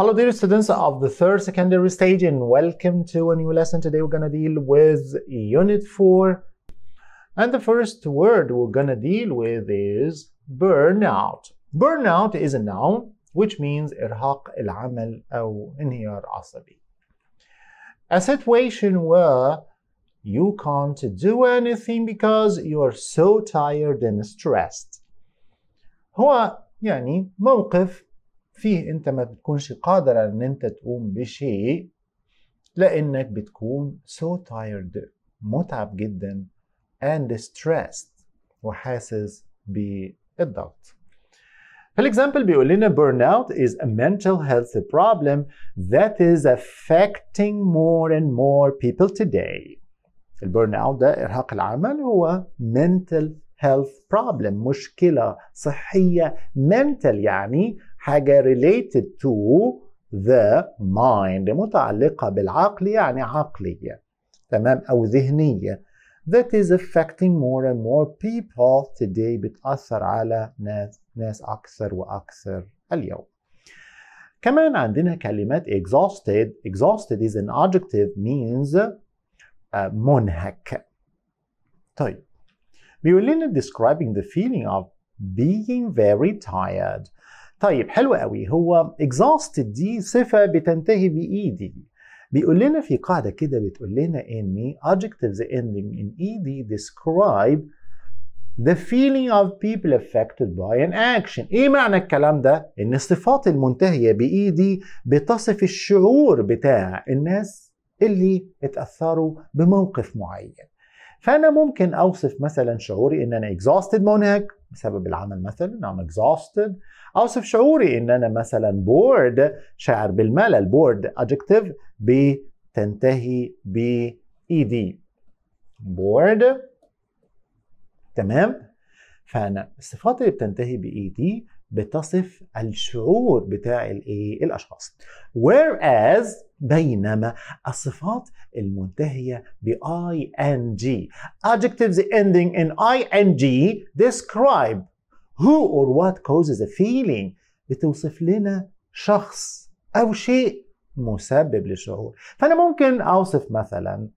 Hello dear students of the third secondary stage and welcome to a new lesson. Today we're gonna deal with unit 4 and the first word we're gonna deal with is burnout. Burnout is a noun which means إرهاق العمل أو انهيار عصبي. A situation where you can't do anything because you're so tired and stressed. هو يعني موقف فيه انت ما بتكونش قادر ان انت تقوم بشيء لانك بتكون so tired متعب جدا and stressed وحاسس بالضغط فالاكزامبل بيقول لنا burn out is a mental health problem that is affecting more and more people today. البرن اوت ده ارهاق العمل هو mental health problem مشكلة صحية mental يعني حاجة related to the mind متعلقة بالعقل يعني عقلية تمام أو ذهنية that is affecting more and more people today بتأثر على ناس ناس أكثر وأكثر اليوم كمان عندنا كلمات exhausted exhausted is an adjective means منهك طيب بيقول لنا describing the feeling of being very tired طيب حلو قوي هو exhausted دي صفه بتنتهي بايدي بيقول لنا في قاعده كده بتقول لنا ان adjectives ending in ed describe the feeling of people affected by an action ايه معنى الكلام ده ان الصفات المنتهيه بايدي بتصف الشعور بتاع الناس اللي اتاثروا بموقف معين فانا ممكن اوصف مثلا شعوري ان انا exhausted منهك بسبب العمل مثلا I'm exhausted اوصف شعوري ان انا مثلا بورد شاعر بالملل بورد adjective بتنتهي ب اي دي بورد تمام فانا الصفات اللي بتنتهي اي دي e بتصف الشعور بتاع الايه الاشخاص whereas بينما الصفات المنتهيه ب ing adjectives ending in ing describe who or what causes a feeling بتوصف لنا شخص أو شيء مسبب للشعور فأنا ممكن أوصف مثلا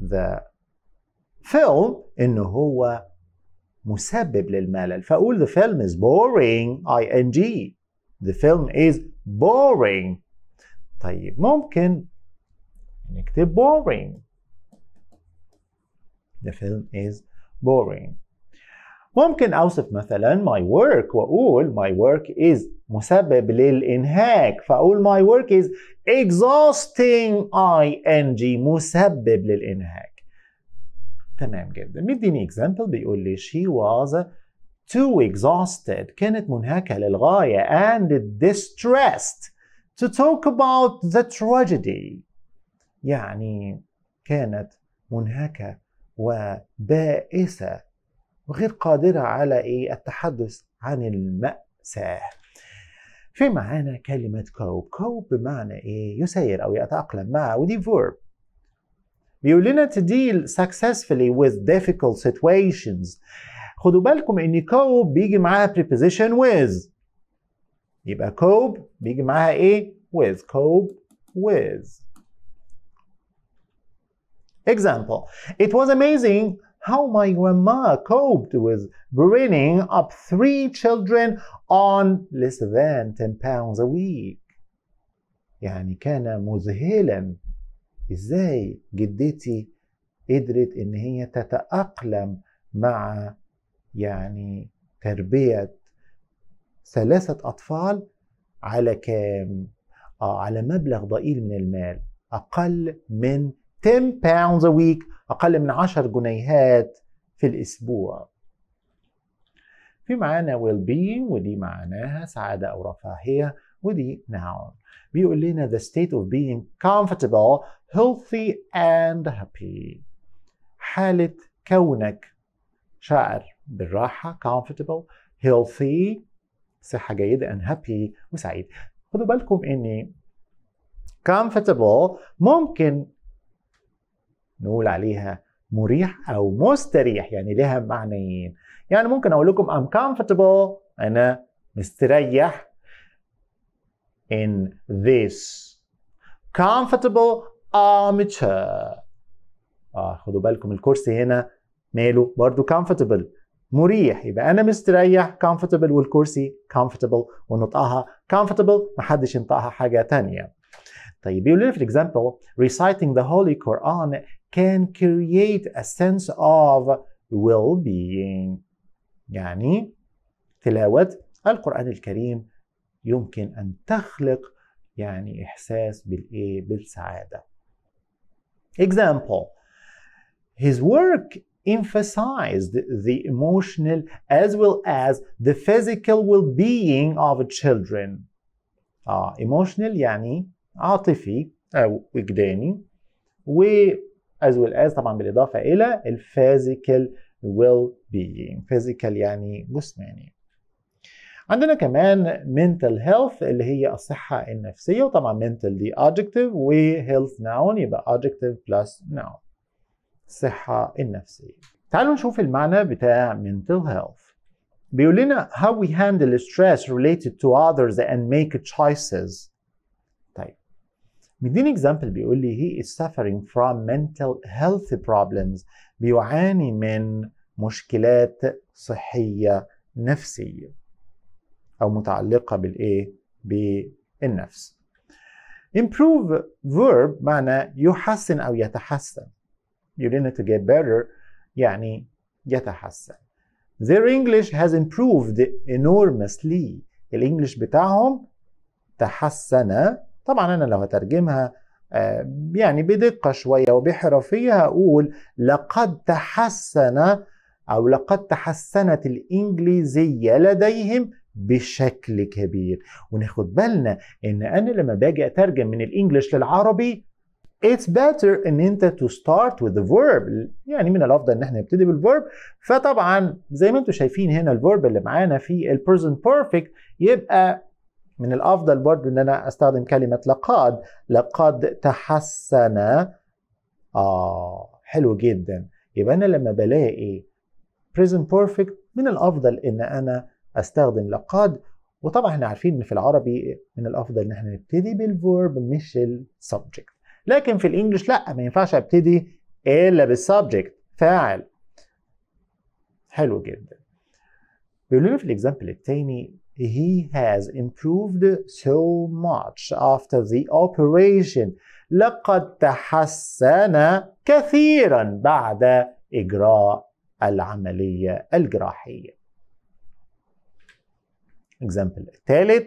the film إنه هو مسبب للملل فأقول the film is boring ing the film is boring طيب ممكن نكتب boring the film is boring ممكن أوصف مثلا my work وأقول my work is مسبب للإنهاك فأقول my work is exhausting ing مسبب للإنهاك تمام جدا مديني example بيقول لي she was too exhausted كانت منهكة للغاية and distressed to talk about the tragedy يعني كانت منهكة وبائسة وغير قادرة على إيه التحدث عن المأساة في معانا كلمة كوب كوب بمعنى إيه يسير أو يتأقلم مع ودي فورب بيقول لنا to deal successfully with difficult situations خدوا بالكم ان كوب بيجي معاها preposition with يبقى كوب بيجي معاها ايه with كوب with example it was amazing how my grandma coped with bringing up three children on less than 10 pounds a week يعني كان مذهلا ازاي جدتي قدرت ان هي تتأقلم مع يعني تربية ثلاثة أطفال على كام؟ آه على مبلغ ضئيل من المال أقل من 10 pounds a week أقل من 10 جنيهات في الأسبوع في معانا well being ودي معناها سعادة أو رفاهية ودي noun بيقول لنا the state of being comfortable healthy and happy حالة كونك شاعر بالراحة comfortable healthy صحة جيدة and happy وسعيد خدوا بالكم اني comfortable ممكن نقول عليها مريح او مستريح يعني لها معنيين يعني ممكن اقول لكم I'm comfortable انا مستريح in this comfortable armchair اه خدوا بالكم الكرسي هنا ماله برضو comfortable مريح يبقى انا مستريح comfortable والكرسي comfortable ونطقها comfortable ما حدش ينطقها حاجه تانية طيب بيقول لنا في الاكزامبل reciting the holy Quran can create a sense of well-being يعني تلاوة القرآن الكريم يمكن أن تخلق يعني إحساس بالإيه بالسعادة example his work emphasized the emotional as well as the physical well-being of children آه, emotional يعني عاطفي أو وجداني و as well as طبعا بالاضافه الى الفيزيكال well being physical يعني جسماني عندنا كمان mental health اللي هي الصحة النفسية وطبعا mental دي adjective و health noun يبقى adjective plus noun الصحة النفسية تعالوا نشوف المعنى بتاع mental health بيقول لنا how we handle stress related to others and make choices مديني اكزامبل بيقول لي he is suffering from mental health problems بيعاني من مشكلات صحية نفسية أو متعلقة بالإيه؟ بالنفس improve verb معنى يحسن أو يتحسن you need to get better يعني يتحسن their English has improved enormously الإنجليش بتاعهم تحسن طبعا انا لو هترجمها آه، يعني بدقه شويه وبحرفيه هقول لقد تحسن او لقد تحسنت الانجليزيه لديهم بشكل كبير وناخد بالنا ان انا لما باجي اترجم من الانجليش للعربي It's better ان انت to start with the verb يعني من الافضل ان احنا نبتدي بالverb فطبعا زي ما انتم شايفين هنا الverb اللي معانا في ال present perfect يبقى من الافضل برضو ان انا استخدم كلمه لقد لقد تحسن اه حلو جدا يبقى انا لما بلاقي present perfect من الافضل ان انا استخدم لقد وطبعا احنا عارفين ان في العربي من الافضل ان احنا نبتدي بالفيرب مش السبجكت لكن في الانجليش لا ما ينفعش ابتدي الا بالسبجكت فاعل حلو جدا بيقولوا لي في الاكزامبل التاني he has improved so much after the operation لقد تحسن كثيرا بعد إجراء العملية الجراحية Example الثالث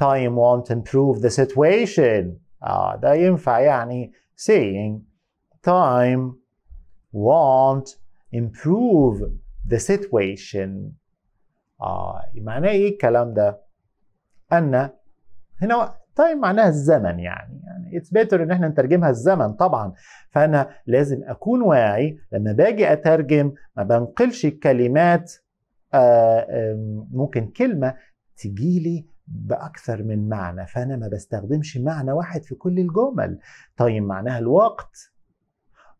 Time won't improve the situation آه ah, ده ينفع يعني saying time won't improve the situation اه معناه ايه الكلام ده؟ ان هنا تايم طيب معناها الزمن يعني يعني اتس بيتر ان احنا نترجمها الزمن طبعا فانا لازم اكون واعي لما باجي اترجم ما بنقلش الكلمات آه، ممكن كلمه تجيلي باكثر من معنى فانا ما بستخدمش معنى واحد في كل الجمل تايم طيب معناها الوقت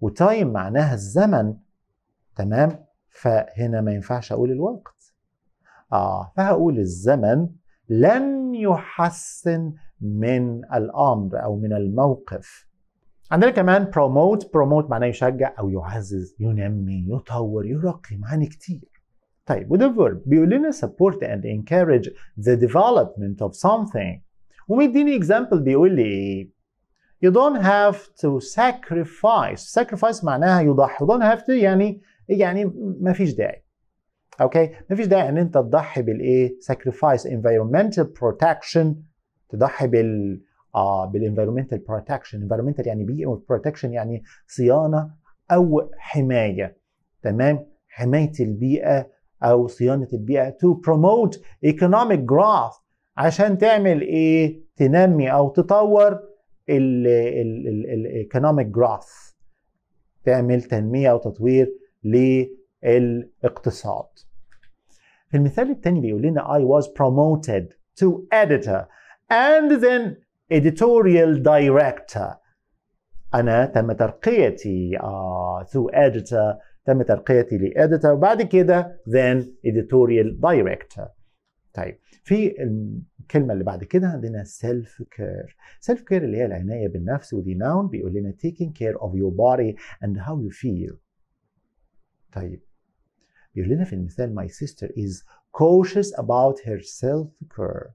وتايم معناها الزمن تمام فهنا ما ينفعش اقول الوقت آه فهقول الزمن لن يحسن من الأمر أو من الموقف عندنا كمان بروموت بروموت معناه يشجع أو يعزز ينمي يطور يرقي معاني كتير طيب وده فيرب بيقول لنا support and encourage the development of something ومديني example بيقول لي you don't have to sacrifice sacrifice معناها يضحي you don't have to يعني يعني ما فيش داعي اوكي مفيش داعي ان انت تضحي بالايه sacrifice environmental protection تضحي بال آه بالانفيرمنتال بروتكشن انفيرمنتال يعني بيئه بروتكشن يعني صيانه او حمايه تمام حمايه البيئه او صيانه البيئه to promote economic growth عشان تعمل ايه تنمي او تطور الايكونوميك growth تعمل تنميه وتطوير للاقتصاد في المثال الثاني بيقول لنا I was promoted to editor and then editorial director أنا تم ترقيتي uh, to editor تم ترقيتي ل editor وبعد كده then editorial director طيب في الكلمة اللي بعد كده عندنا self care self care اللي هي العناية بالنفس ودي noun بيقول لنا taking care of your body and how you feel طيب بيقول لنا في المثال my sister is cautious about her self care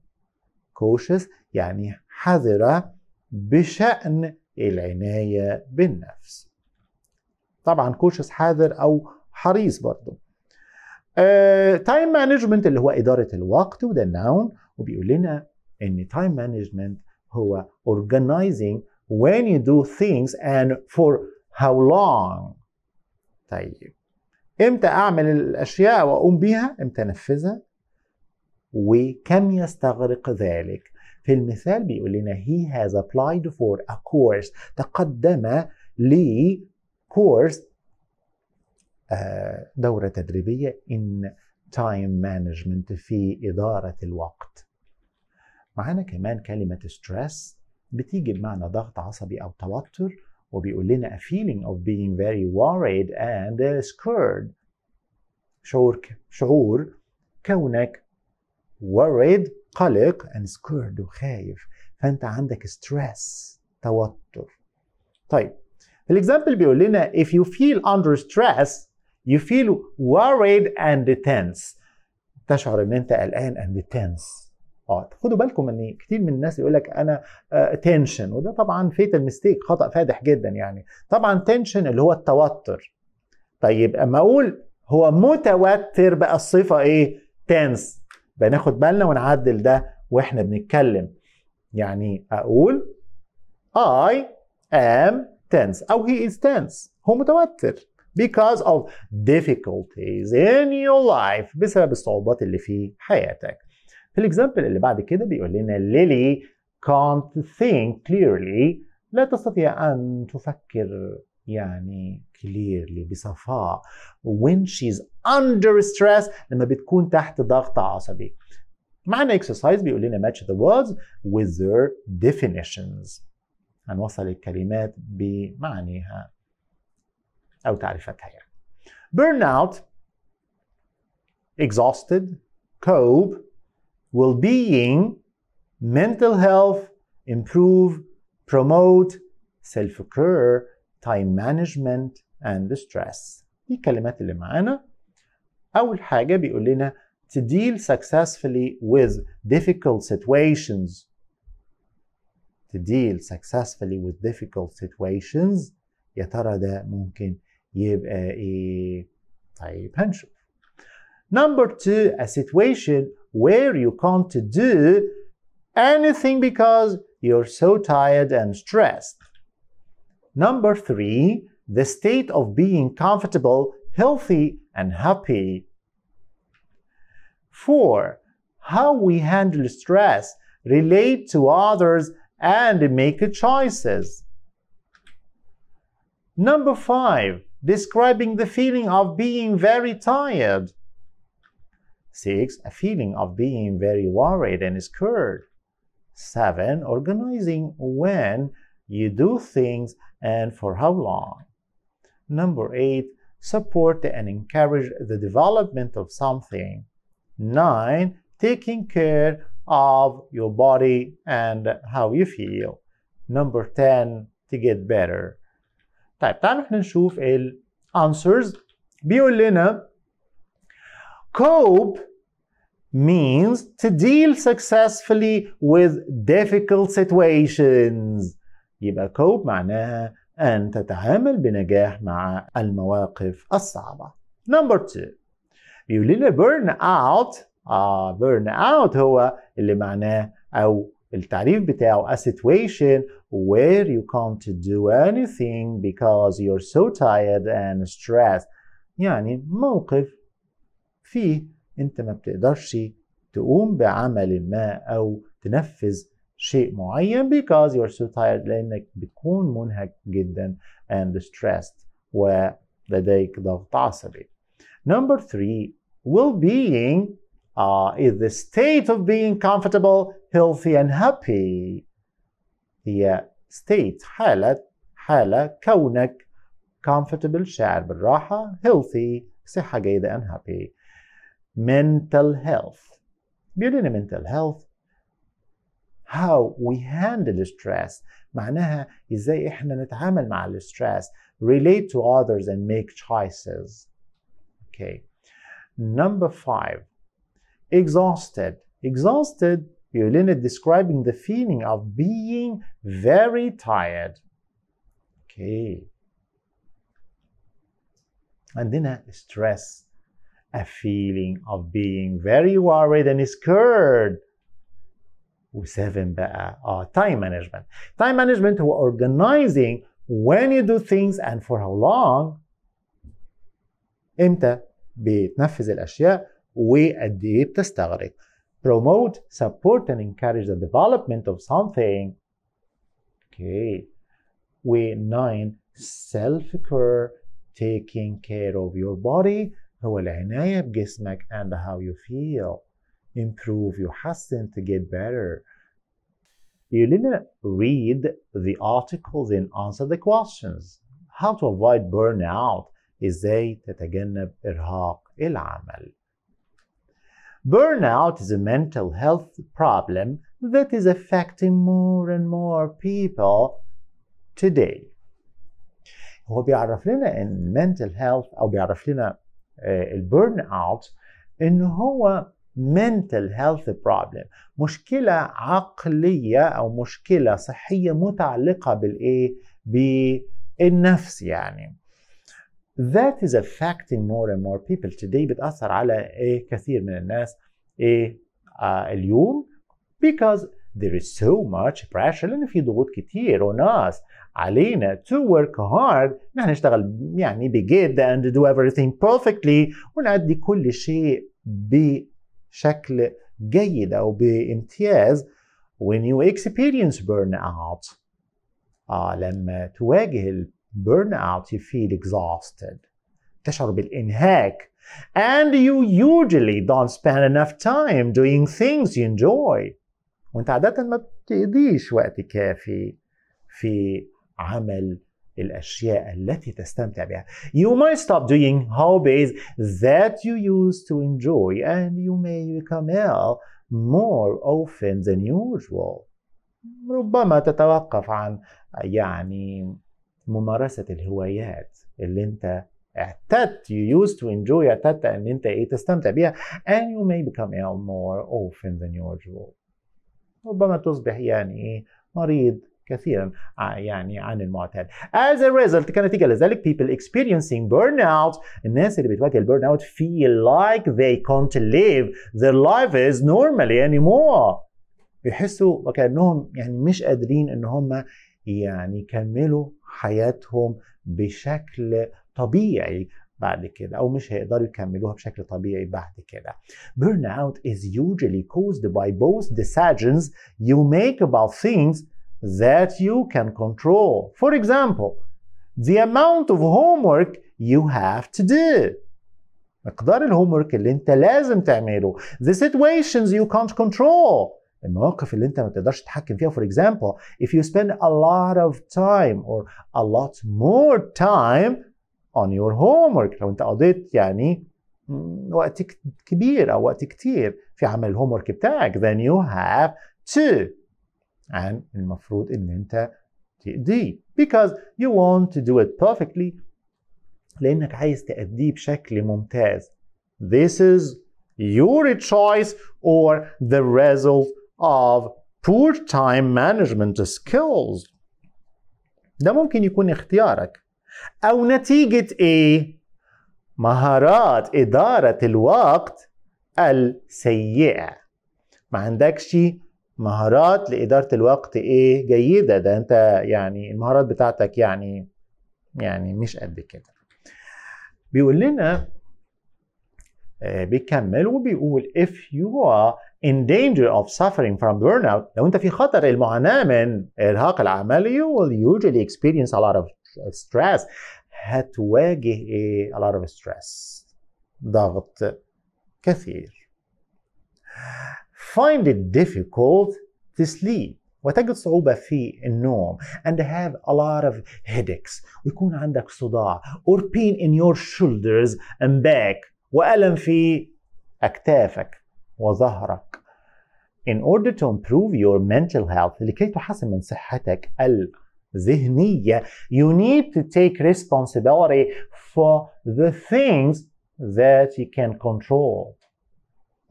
cautious يعني حذرة بشأن العناية بالنفس طبعا cautious حذر أو حريص برضه تايم uh, مانجمنت اللي هو إدارة الوقت وده النون وبيقول لنا إن تايم مانجمنت هو organizing when you do things and for how long طيب امتى اعمل الاشياء واقوم بيها امتى انفذها وكم يستغرق ذلك في المثال بيقول لنا he has applied for a course تقدم لكورس آه، دورة تدريبية in time management في إدارة الوقت معانا كمان كلمة stress بتيجي بمعنى ضغط عصبي أو توتر وبيقول لنا a feeling of being very worried and scared شعور شعور كونك worried قلق and scared وخايف فانت عندك stress توتر طيب الاكزامبل بيقول لنا if you feel under stress you feel worried and tense تشعر ان انت قلقان and tense اه خدوا بالكم ان كتير من الناس يقول لك انا تنشن آه، وده طبعا فيتال ميستيك خطا فادح جدا يعني طبعا تنشن اللي هو التوتر طيب اما اقول هو متوتر بقى الصفه ايه تنس بناخد بالنا ونعدل ده واحنا بنتكلم يعني اقول I am tense او he is tense هو متوتر because of difficulties in your life بسبب الصعوبات اللي في حياتك في الاكزامبل اللي بعد كده بيقول لنا ليلي can't think clearly لا تستطيع أن تفكر يعني clearly بصفاء when she's under stress لما بتكون تحت ضغط عصبي معنا exercise بيقول لنا match the words with their definitions هنوصل الكلمات بمعانيها أو تعريفاتها يعني burnout exhausted cope well-being, mental health, improve, promote, self occur time management, and stress. دي الكلمات اللي معانا. أول حاجة بيقول لنا to deal successfully with difficult situations. To deal successfully with difficult situations. يا ترى ده ممكن يبقى إيه؟ طيب هنشوف. Number two, a situation where you can't do anything because you're so tired and stressed. Number three, the state of being comfortable, healthy, and happy. Four, how we handle stress, relate to others, and make choices. Number five, describing the feeling of being very tired. Six, a feeling of being very worried and scared. Seven, organizing when you do things and for how long. Number eight, support and encourage the development of something. Nine, taking care of your body and how you feel. Number 10, to get better. طيب تعالوا احنا نشوف ال answers بيقول لنا Cope means to deal successfully with difficult situations يبقى cope معناها أن تتعامل بنجاح مع المواقف الصعبة Number two يقول لنا burn out آه burn out هو اللي معناه أو التعريف بتاعه a situation where you can't do anything because you're so tired and stressed يعني موقف فيه انت ما بتقدرش تقوم بعمل ما او تنفذ شيء معين because you're so tired لانك بتكون منهك جدا and stressed ولديك ضغط عصبي. Number three, well-being uh, is the state of being comfortable, healthy and happy. هي state حالة حالة كونك comfortable شاعر بالراحة healthy صحة جيدة and happy mental health. بيقول mental health how we handle stress معناها ازاي احنا نتعامل مع الستريس relate to others and make choices okay number five exhausted exhausted Violina describing the feeling of being very tired okay And then uh, stress a feeling of being very worried and scared Seven. بقى uh, uh, time management. Time management. مانجمنت are organizing when you do things and for how long امتى بتنفذ الاشياء وقد ايه بتستغرق promote support and encourage the development of something okay و 9 self care taking care of your body هو العناية بجسمك and how you feel improve يحسن to get better يقول read the article then answer the questions how to avoid burnout ازاي تتجنب إرهاق العمل Burnout is a mental health problem that is affecting more and more people today. هو بيعرف لنا ان mental health او بيعرف لنا آه، البيرن اوت ان هو mental health problem مشكلة عقلية أو مشكلة صحية متعلقة بالإيه؟ بالنفس يعني that is affecting more and more people today بتأثر على إيه كثير من الناس إيه آه اليوم because there is so much pressure لان في ضغوط كتير on us علينا to work hard نحن نشتغل يعني بجد and do everything perfectly ونأدي كل شيء بشكل جيد أو بامتياز when you experience burnout آه لما تواجه البيرن burnout you feel exhausted تشعر بالإنهاك and you usually don't spend enough time doing things you enjoy وانت عادة ما بتقضيش وقت كافي في عمل الأشياء التي تستمتع بها. You might stop doing hobbies that you used to enjoy and you may become ill more often than usual. ربما تتوقف عن يعني ممارسة الهوايات اللي انت اعتدت you used to enjoy اعتدت ان انت ايه تستمتع بيها and you may become ill more often than usual. ربما تصبح يعني مريض كثيرا آه، يعني عن المعتاد. As a result كنتيجة لذلك people experiencing burnout الناس اللي بتواجه البيرن اوت feel like they can't live their life is normally anymore. بيحسوا وكأنهم يعني مش قادرين ان هم يعني يكملوا حياتهم بشكل طبيعي بعد كده او مش هيقدروا يكملوها بشكل طبيعي بعد كده. Burnout is usually caused by both decisions you make about things that you can control. For example, the amount of homework you have to do. مقدار الهومورك اللي انت لازم تعمله. The situations you can't control. المواقف اللي انت ما تقدرش تتحكم فيها. For example, if you spend a lot of time or a lot more time on your homework لو انت قضيت يعني وقت كبير او وقت كتير في عمل الهوم ورك بتاعك then you have to عن المفروض ان انت تأديه because you want to do it perfectly لانك عايز تأديه بشكل ممتاز this is your choice or the result of poor time management skills ده ممكن يكون اختيارك أو نتيجة إيه؟ مهارات إدارة الوقت السيئة ما عندكش مهارات لإدارة الوقت إيه جيدة ده أنت يعني المهارات بتاعتك يعني يعني مش قد كده بيقول لنا آه، بيكمل وبيقول if you are in danger of suffering from burnout لو انت في خطر المعاناة من ارهاق العمل you will usually experience a lot of ستريس هتواجه ايه of ستريس ضغط كثير find it difficult to sleep وتجد صعوبة في النوم and have a lot of headaches ويكون عندك صداع or pain in your shoulders and back وألم في أكتافك وظهرك in order to improve your mental health لكي تحسن من صحتك ال ذهنية you need to take responsibility for the things that you can control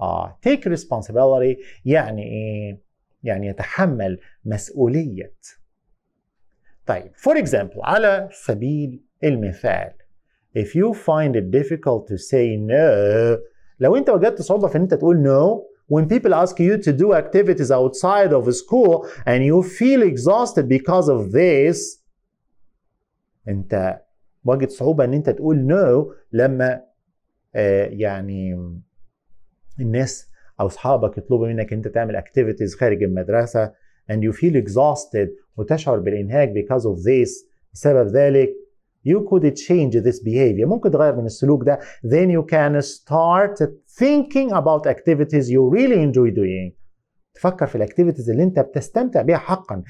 آه uh, take responsibility يعني إيه؟ يعني يتحمل مسؤولية طيب for example على سبيل المثال if you find it difficult to say no لو انت وجدت صعوبة في ان انت تقول no When people ask you to do activities outside of school and you feel exhausted because of this انت واجد صعوبة ان انت تقول no لما آه يعني الناس او اصحابك يطلبوا منك انت تعمل activities خارج المدرسة and you feel exhausted وتشعر بالانهاك because of this بسبب ذلك you could change this behavior ممكن تغير من السلوك ده then you can start thinking about activities you really enjoy doing تفكر في الاكتيفيتيز اللي انت بتستمتع بيها حقا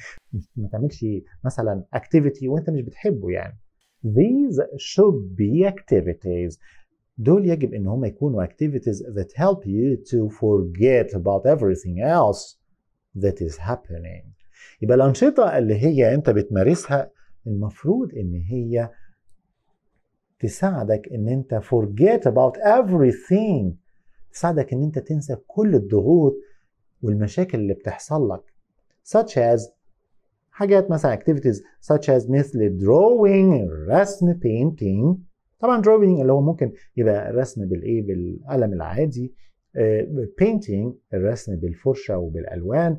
ما تعملش مثلا اكتيفيتي وانت مش بتحبه يعني these should be activities دول يجب ان هم يكونوا activities that help you to forget about everything else that is happening يبقى الانشطه اللي هي انت بتمارسها المفروض ان هي تساعدك ان انت forget about everything تساعدك ان انت تنسى كل الضغوط والمشاكل اللي بتحصل لك such as حاجات مثلا activities such as مثل drawing رسم painting طبعا drawing اللي هو ممكن يبقى رسم بالايه بالقلم العادي آه، painting الرسم بالفرشة وبالألوان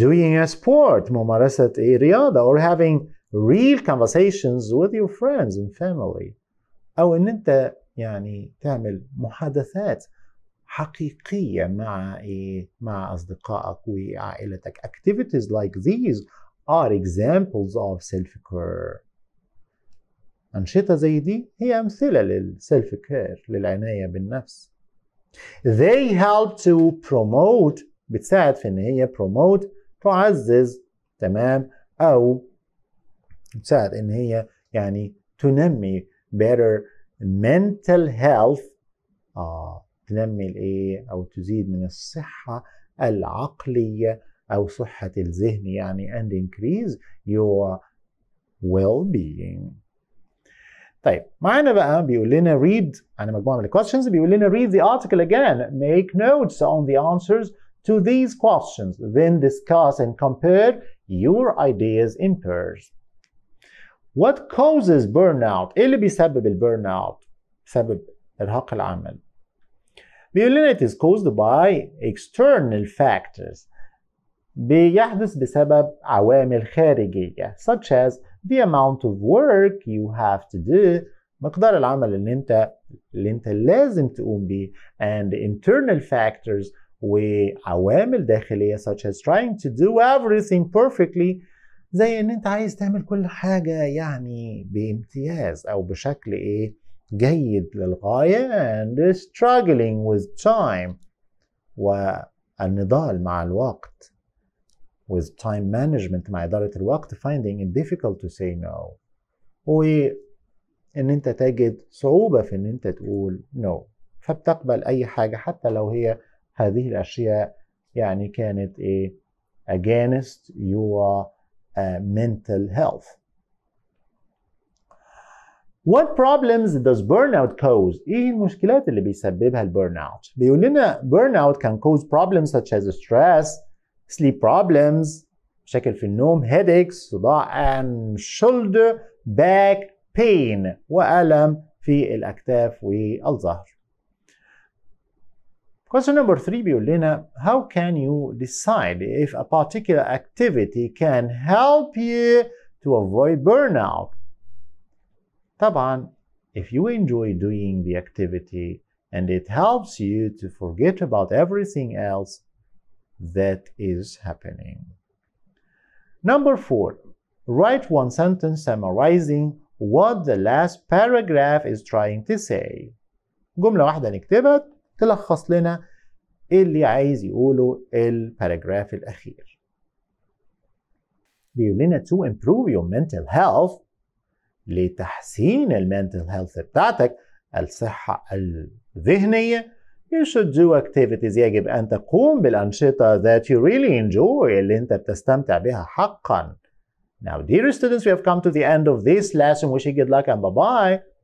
doing a sport ممارسة ايه رياضة or having real conversations with your friends and family أو إن أنت يعني تعمل محادثات حقيقيه مع إيه مع اصدقائك وعائلتك activities like these are examples of self care انشطه زي دي هي امثله للسيلف كير للعنايه بالنفس they help to promote بتساعد في ان هي promote تعزز تمام او تساعد ان هي يعني تنمي better mental health آه تنمي الايه او تزيد من الصحه العقليه او صحه الذهن يعني and increase your well-being طيب معانا بقى بيقول لنا read انا مجموعه من questions بيقول لنا read the article again make notes on the answers to these questions then discuss and compare your ideas in pairs What causes burnout؟ ايه اللي بيسبب البيرن اوت؟ سبب ارهاق العمل بيقول it is caused by external factors بيحدث بسبب عوامل خارجية such as the amount of work you have to do مقدار العمل اللي انت اللي انت لازم تقوم بيه and internal factors وعوامل داخلية such as trying to do everything perfectly زي ان انت عايز تعمل كل حاجة يعني بامتياز او بشكل ايه جيد للغاية and struggling with time والنضال مع الوقت with time management مع إدارة الوقت finding it difficult to say no وإن أنت تجد صعوبة في أن أنت تقول no فبتقبل أي حاجة حتى لو هي هذه الأشياء يعني كانت إيه against your uh, mental health What problems does burnout cause? ايه المشكلات اللي بيسببها البيرن اوت؟ بيقول لنا burnout can cause problems such as stress, sleep problems, مشاكل في النوم, headaches, صداع, and shoulder, back pain وألم في الأكتاف والظهر. Question number three بيقول لنا how can you decide if a particular activity can help you to avoid burnout طبعا if you enjoy doing the activity and it helps you to forget about everything else that is happening. Number four, write one sentence summarizing what the last paragraph is trying to say. جملة واحدة نكتبها تلخص لنا اللي عايز يقوله الباراجراف الأخير. بيقول لنا to improve your mental health لتحسين المنتل هيلث بتاعتك الصحة الذهنية You should do activities يجب أن تقوم بالأنشطة that you really enjoy اللي أنت بتستمتع بها حقا. Now dear students we have come to the end of this lesson wishing you good luck and bye bye.